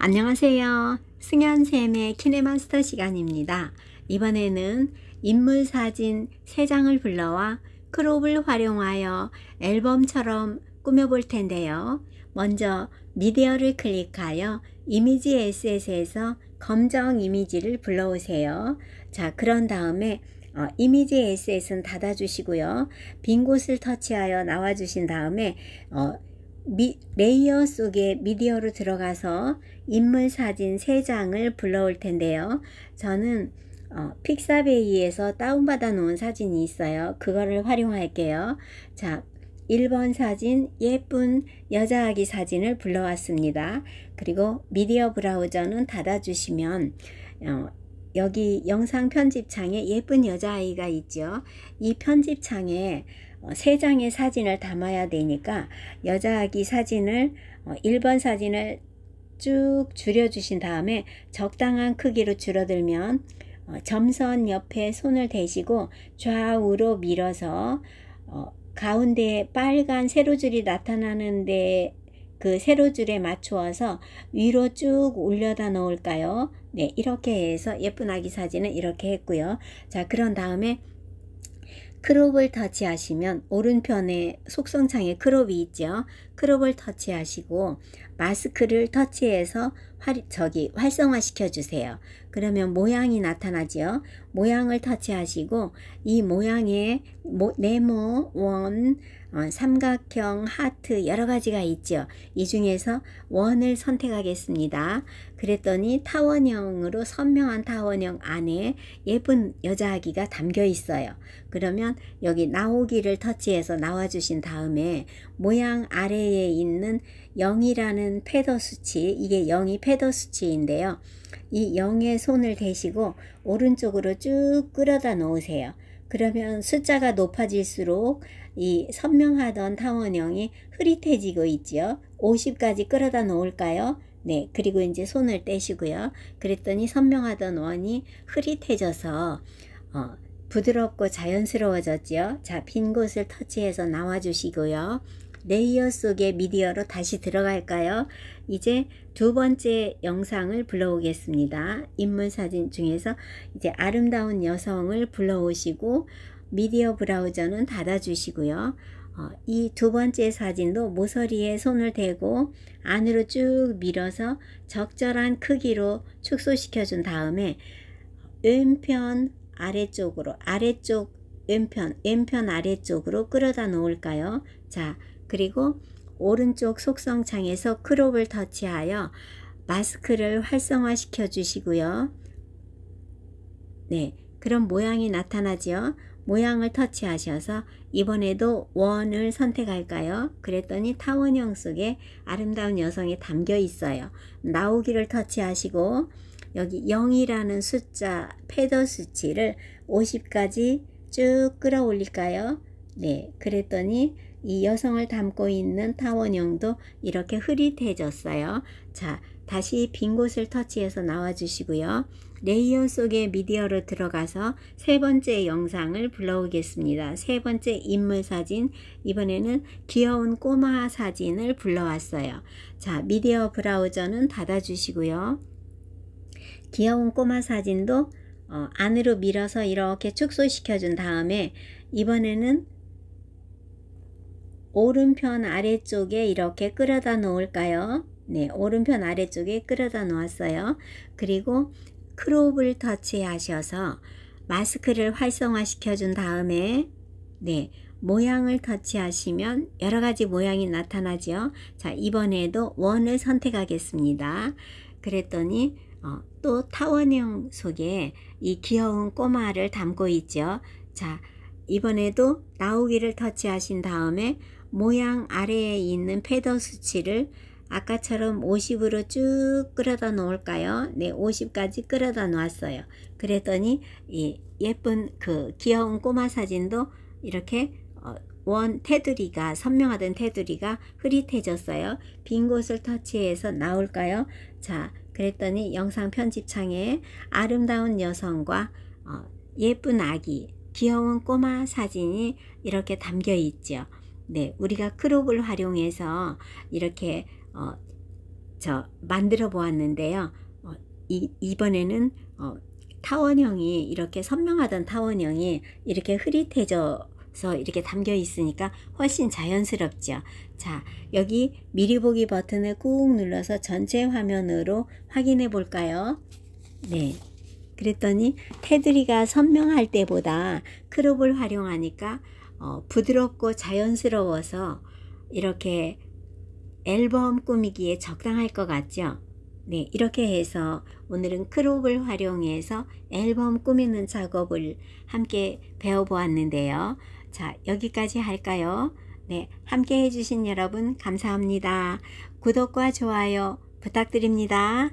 안녕하세요. 승현쌤의 키네마스터 시간입니다. 이번에는 인물 사진 3장을 불러와 크롭을 활용하여 앨범처럼 꾸며볼 텐데요. 먼저 미디어를 클릭하여 이미지 에셋에서 검정 이미지를 불러오세요. 자, 그런 다음에 어, 이미지 에셋은 닫아주시고요. 빈 곳을 터치하여 나와주신 다음에 어, 미, 레이어 속에 미디어로 들어가서 인물 사진 3장을 불러올 텐데요. 저는 어, 픽사베이에서 다운받아 놓은 사진이 있어요. 그거를 활용할게요. 자, 1번 사진 예쁜 여자 아기 사진을 불러왔습니다. 그리고 미디어 브라우저는 닫아주시면 어, 여기 영상 편집창에 예쁜 여자아이가 있죠. 이 편집창에 3장의 어, 사진을 담아야 되니까 여자아기 사진을 1번 어, 사진을 쭉 줄여주신 다음에 적당한 크기로 줄어들면 어, 점선 옆에 손을 대시고 좌우로 밀어서 가운데 빨간 세로줄이 나타나는 데그 세로줄에 맞추어서 위로 쭉 올려다 놓을까요? 네, 이렇게 해서 예쁜 아기 사진은 이렇게 했고요. 자, 그런 다음에 크롭을 터치하시면 오른편에 속성창에 크롭이 있죠. 크롭을 터치하시고 마스크를 터치해서 활, 저기 활성화시켜 주세요. 그러면 모양이 나타나지요. 모양을 터치하시고 이 모양에 모, 네모, 원, 어, 삼각형, 하트 여러 가지가 있죠. 이 중에서 원을 선택하겠습니다. 그랬더니 타원형으로 선명한 타원형 안에 예쁜 여자아기가 담겨 있어요. 그러면 여기 나오기를 터치해서 나와주신 다음에 모양 아래에 있는 0이라는 패더 수치, 이게 0이 패더 수치인데요. 이 0에 손을 대시고 오른쪽으로 쭉 끌어다 놓으세요. 그러면 숫자가 높아질수록 이 선명하던 타원형이 흐릿해지고 있지 50까지 끌어다 놓을까요? 네, 그리고 이제 손을 떼시고요. 그랬더니 선명하던 원이 흐릿해져서 어, 부드럽고 자연스러워졌지 자, 빈 곳을 터치해서 나와주시고요. 레이어 속의 미디어로 다시 들어갈까요? 이제 두 번째 영상을 불러오겠습니다. 인물사진 중에서 이제 아름다운 여성을 불러오시고 미디어 브라우저는 닫아주시고요. 어, 이두 번째 사진도 모서리에 손을 대고 안으로 쭉 밀어서 적절한 크기로 축소시켜 준 다음에 왼편 아래쪽으로 아래쪽 왼편 왼편 아래쪽으로 끌어다 놓을까요? 자 그리고 오른쪽 속성창에서 크롭을 터치하여 마스크를 활성화시켜 주시고요. 네, 그런 모양이 나타나지요. 모양을 터치하셔서 이번에도 원을 선택할까요? 그랬더니 타원형 속에 아름다운 여성이 담겨 있어요. 나오기를 터치하시고 여기 0이라는 숫자 패더 수치를 50까지 쭉 끌어올릴까요? 네, 그랬더니 이 여성을 담고 있는 타원형도 이렇게 흐릿해졌어요. 자, 다시 빈 곳을 터치해서 나와주시고요. 레이어 속의 미디어로 들어가서 세 번째 영상을 불러오겠습니다. 세 번째 인물 사진, 이번에는 귀여운 꼬마 사진을 불러왔어요. 자, 미디어 브라우저는 닫아주시고요. 귀여운 꼬마 사진도 어, 안으로 밀어서 이렇게 축소시켜준 다음에 이번에는 오른편 아래쪽에 이렇게 끌어다 놓을까요? 네, 오른편 아래쪽에 끌어다 놓았어요. 그리고 크롭을 터치하셔서 마스크를 활성화시켜 준 다음에 네, 모양을 터치하시면 여러 가지 모양이 나타나죠. 자, 이번에도 원을 선택하겠습니다. 그랬더니 어, 또 타원형 속에 이 귀여운 꼬마를 담고 있죠. 자, 이번에도 나오기를 터치하신 다음에 모양 아래에 있는 패더 수치를 아까처럼 50으로 쭉 끌어다 놓을까요? 네, 50까지 끌어다 놓았어요. 그랬더니 이 예쁜 그 귀여운 꼬마 사진도 이렇게 어, 원 테두리가 선명하던 테두리가 흐릿해졌어요. 빈 곳을 터치해서 나올까요? 자, 그랬더니 영상 편집창에 아름다운 여성과 어, 예쁜 아기, 귀여운 꼬마 사진이 이렇게 담겨 있죠. 네, 우리가 크롭을 활용해서 이렇게 어, 저 만들어 보았는데요. 어, 이, 이번에는 어, 타원형이 이렇게 선명하던 타원형이 이렇게 흐릿해져서 이렇게 담겨 있으니까 훨씬 자연스럽죠. 자, 여기 미리 보기 버튼을 꾹 눌러서 전체 화면으로 확인해 볼까요? 네. 그랬더니 테두리가 선명할 때보다 크롭을 활용하니까 어, 부드럽고 자연스러워서 이렇게 앨범 꾸미기에 적당할 것 같죠? 네, 이렇게 해서 오늘은 크롭을 활용해서 앨범 꾸미는 작업을 함께 배워보았는데요. 자, 여기까지 할까요? 네, 함께 해주신 여러분 감사합니다. 구독과 좋아요 부탁드립니다.